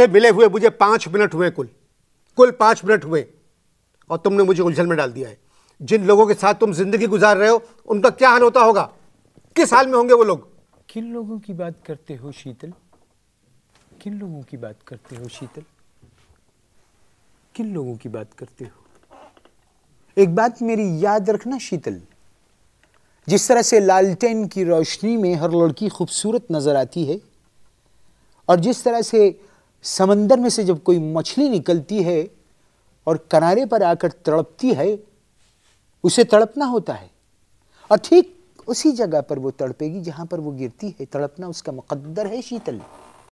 से मिले हुए मुझे पांच मिनट हुए कुल कुल पांच मिनट हुए और तुमने मुझे उलझन में डाल दिया है जिन लोगों के साथ तुम जिंदगी गुजार रहे हो उनका क्या हाल होता होगा किस हाल में होंगे वो लोग किन लोगों की बात करते हो शीतल किन लोगों की बात करते हो शीतल किन लोगों की बात करते हो एक बात मेरी याद रखना शीतल जिस तरह से लालटेन की रोशनी में हर लड़की खूबसूरत नजर आती है और जिस तरह से समंदर में से जब कोई मछली निकलती है और किनारे पर आकर तड़पती है उसे तड़पना होता है और ठीक उसी जगह पर वो तड़पेगी जहां पर वो गिरती है तड़पना उसका मुकद्दर है शीतल